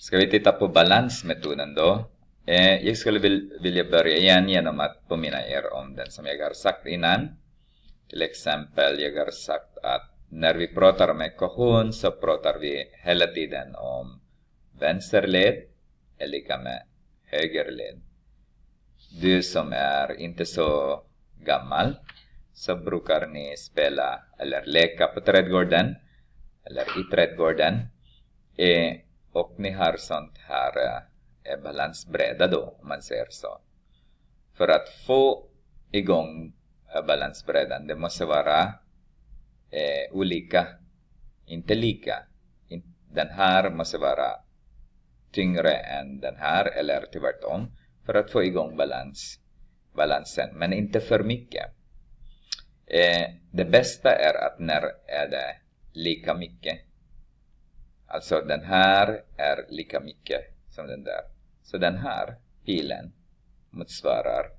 Ska vi titta på balansmetoden då? Eh, jag skulle vil, vilja börja igen genom att påminna er om den som jag har sagt innan. Till exempel, jag har sagt att när vi pratar om ekvation så pratar vi hela tiden om vänsterled är lika med högerled. Du som är inte så gammal så brukar ni spela eller leka på trädgården eller i trädgården. Eh, och ni har sånt här eh, balansbräda då, om man säger så. För att få igång eh, balansbrädan, det måste vara eh, olika, inte lika. In, den här måste vara tyngre än den här, eller tvärtom, för att få igång balans, balansen. Men inte för mycket. Eh, det bästa är att när är det lika mycket Alltså den här är lika mycket som den där. Så den här pilen motsvarar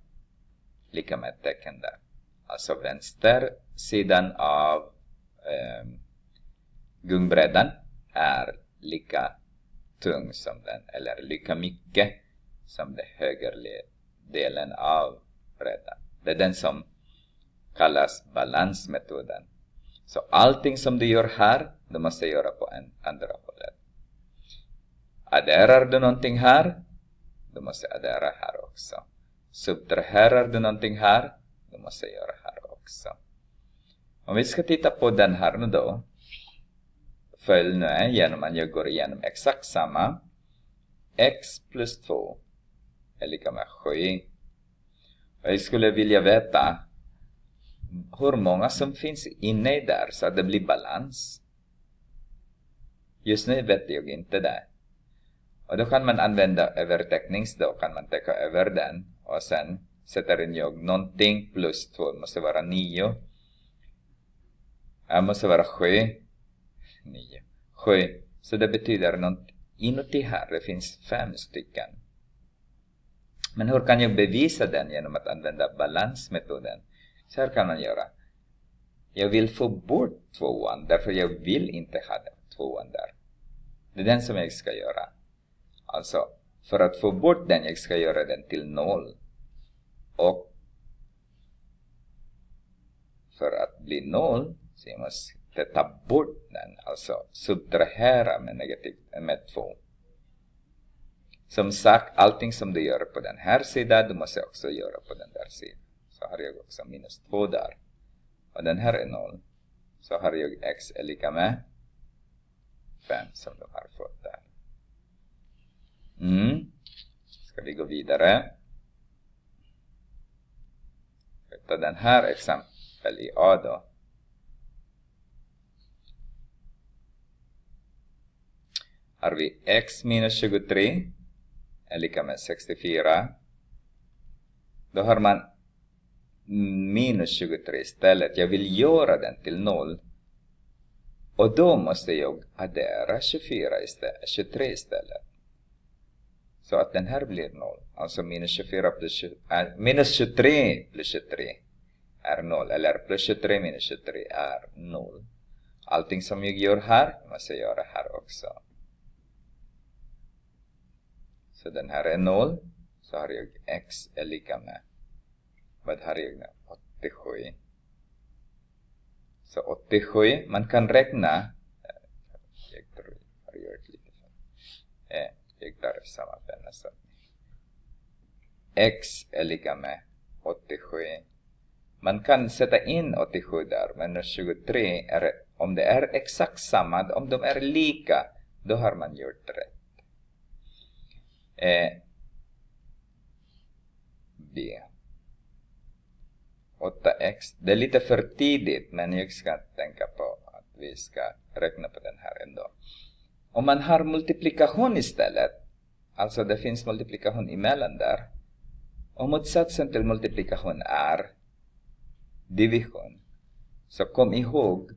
lika med tecken där. Alltså vänster sidan av eh, gungbrädan är lika tung som den, eller lika mycket som den höger delen av brädan. Det är den som kallas balansmetoden. Så allting som du gör här det måste göra på en, andra hållet. Adderar du någonting här, du måste addera här också. Subtraherar du någonting här, du måste göra här också. Om vi ska titta på den här nu då. Följ nu genom att jag går igenom exakt samma. x plus 2 är lika med 7. Och jag skulle vilja veta hur många som finns inne där så att det blir balans. Just nu vet jag inte det. Och då kan man använda övertecknings då, kan man täcka över den och sen sätter in jag någonting plus 2 måste vara 9. Jag måste vara 7. 9. 7. Så det betyder något inuti här, det finns fem stycken. Men hur kan jag bevisa den genom att använda balansmetoden? Så här kan man göra. Jag vill få bort tvåan därför jag vill inte ha den tvåan där. Det är den som jag ska göra. Alltså, för att få bort den, jag ska göra den till noll. Och för att bli noll, så jag måste ta bort den, alltså subtrahera med negativt, med två. Som sagt, allting som du gör på den här sidan, du måste också göra på den där sidan. Så har jag också minus två där. Och den här är noll. Så har jag x är lika med Mm. Ska vi gå vidare? Vi tar den här exempel i A då. Har vi x minus 23 är lika med 64. Då har man minus 23 istället. Jag vill göra den till noll. Och då måste jag addera 24 istället, 23 istället. Så att den här blir noll. Alltså minus 24 plus 20, äh, minus 23 plus 23 är noll. Eller plus 23 minus 23 är noll. Allting som jag gör här måste jag göra här också. Så den här är noll. Så har jag x är lika med. Vad har jag nu? 87. Så 87, man kan räkna. Jag tror jag har gjort lite fel. Eh, byggda av samma penna. X är lika med 87. Man kan sätta in 87 där, men 23 är, om det är exakt samma, om de är lika, då har man gjort rätt. Eh, B. 8x. Det är lite för tidigt, men jag ska tänka på att vi ska räkna på den här ändå. Om man har multiplikation istället, alltså det finns multiplikation emellan där, och motsatsen till multiplikation är division. Så kom ihåg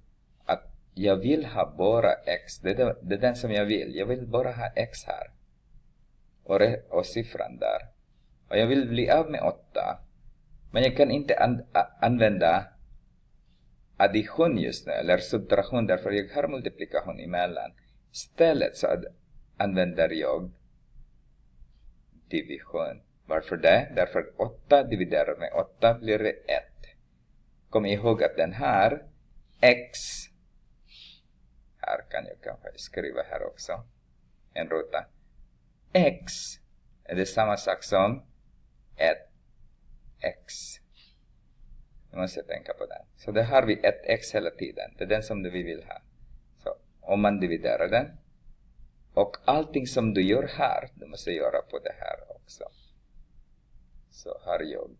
att jag vill ha bara x, det är, det är den som jag vill. Jag vill bara ha x här och, re, och siffran där. Och jag vill bli av med 8. Men jag kan inte an, a, använda addition just nu, eller subtraktion, därför jag har multiplikation emellan. Istället så använder jag division. Varför det? Därför 8 dividerar med 8 blir det 1. Kom ihåg att den här x, här kan jag kanske skriva här också, en ruta. x är det samma sak som 1 x. Nu måste jag tänka på den. Så där har vi 1x hela tiden. Det är den som vi vill ha om man dividerar den. Och allting som du gör här, du måste göra på det här också. Så har jag,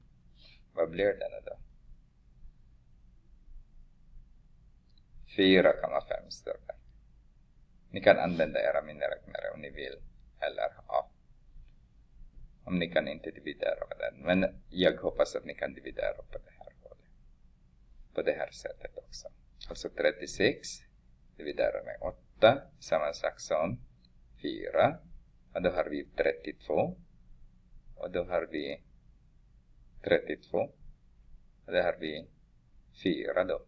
vad blir denna då? 4,5 större. Ni kan använda era miniräknare om ni vill, eller ja, om ni kan inte dividera med den. Men jag hoppas att ni kan dividera på det här hållet. På det här sättet också. Alltså 36 vidare med 8 samma sak som 4 och då har vi 32 och då har vi 32 och då har vi 4 då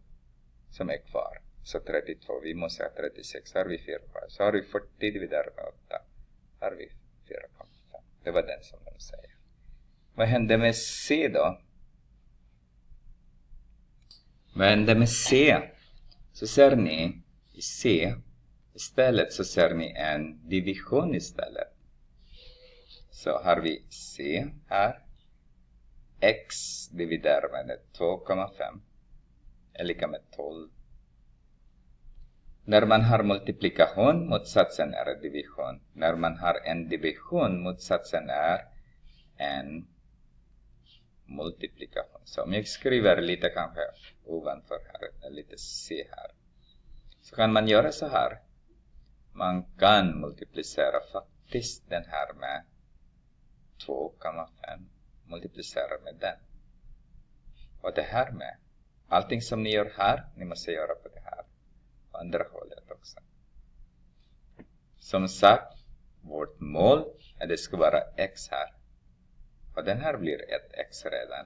som är kvar så 32 vi måste ha 36 har vi 4 kvar så har vi 40 dividerat med 8 har vi 4,5 det var den som de säger vad hände med C då? Vad hände med C? Så ser ni i C istället så ser ni en division istället. Så har vi C här. X dividerar med 2,5 är lika med 12. När man har multiplikation, motsatsen är division. När man har en division, motsatsen är en multiplikation. Så om jag skriver lite kanske ovanför här, lite C här. Så kan man göra så här. Man kan multiplicera faktiskt den här med 2,5 multiplicera med den. Och det här med. Allting som ni gör här, ni måste göra på det här. På andra hållet också. Som sagt, vårt mål är att det ska vara x här. Och den här blir ett x redan.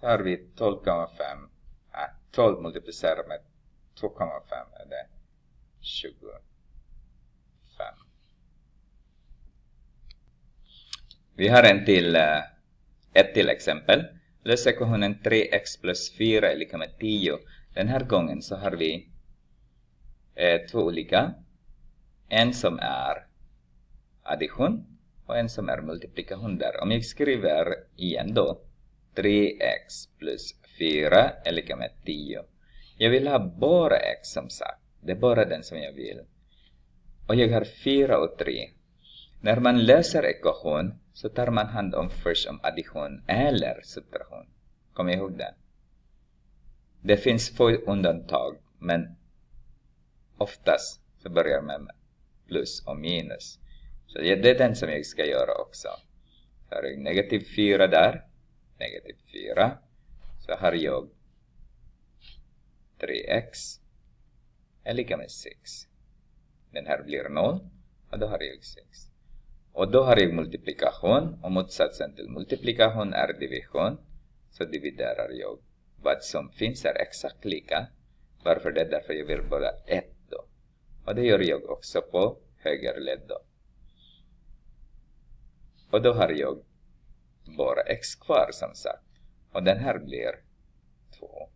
Så har vi 12,5. Äh, 12 multiplicerar med 2,5 är det 25. Vi har en till, eh, ett till exempel. Lös ekvationen 3x plus 4 är lika med 10. Den här gången så har vi eh, två olika. En som är addition och en som är multiplikation där. Om jag skriver igen då. 3x plus 4 är lika med 10. Jag vill ha bara x som sagt. Det är bara den som jag vill. Och jag har fyra och tre. När man löser ekvation så tar man hand om först om addition eller subtraktion. Kom ihåg det. Det finns få undantag, men oftast så börjar man med plus och minus. Så det är den som jag ska göra också. Så har jag negativ 4 där, negativ 4. Så har jag 3x är lika med 6. Den här blir 0 och då har jag 6. Och då har jag multiplikation och motsatsen till multiplikation är division. Så dividerar jag. Vad som finns är exakt lika. Varför det? Därför jag vill bara 1 då. Och det gör jag också på höger led då. Och då har jag bara x kvar som sagt. Och den här blir 2.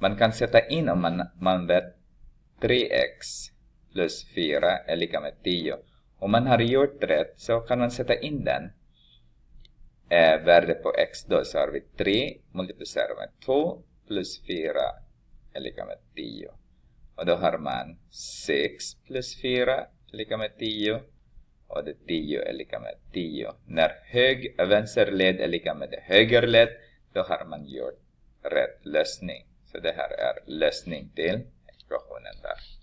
Man kan sätta in om man, man vet 3x plus 4 är lika med 10. Om man har gjort rätt så kan man sätta in den eh, värde på x då så har vi 3 multiplicerat med 2 plus 4 är lika med 10. Och då har man 6 plus 4 är lika med 10 och det 10 är lika med 10. När hög vänsterled är lika med höger led då har man gjort rätt lösning. Så det här är lösning till ekvationen där.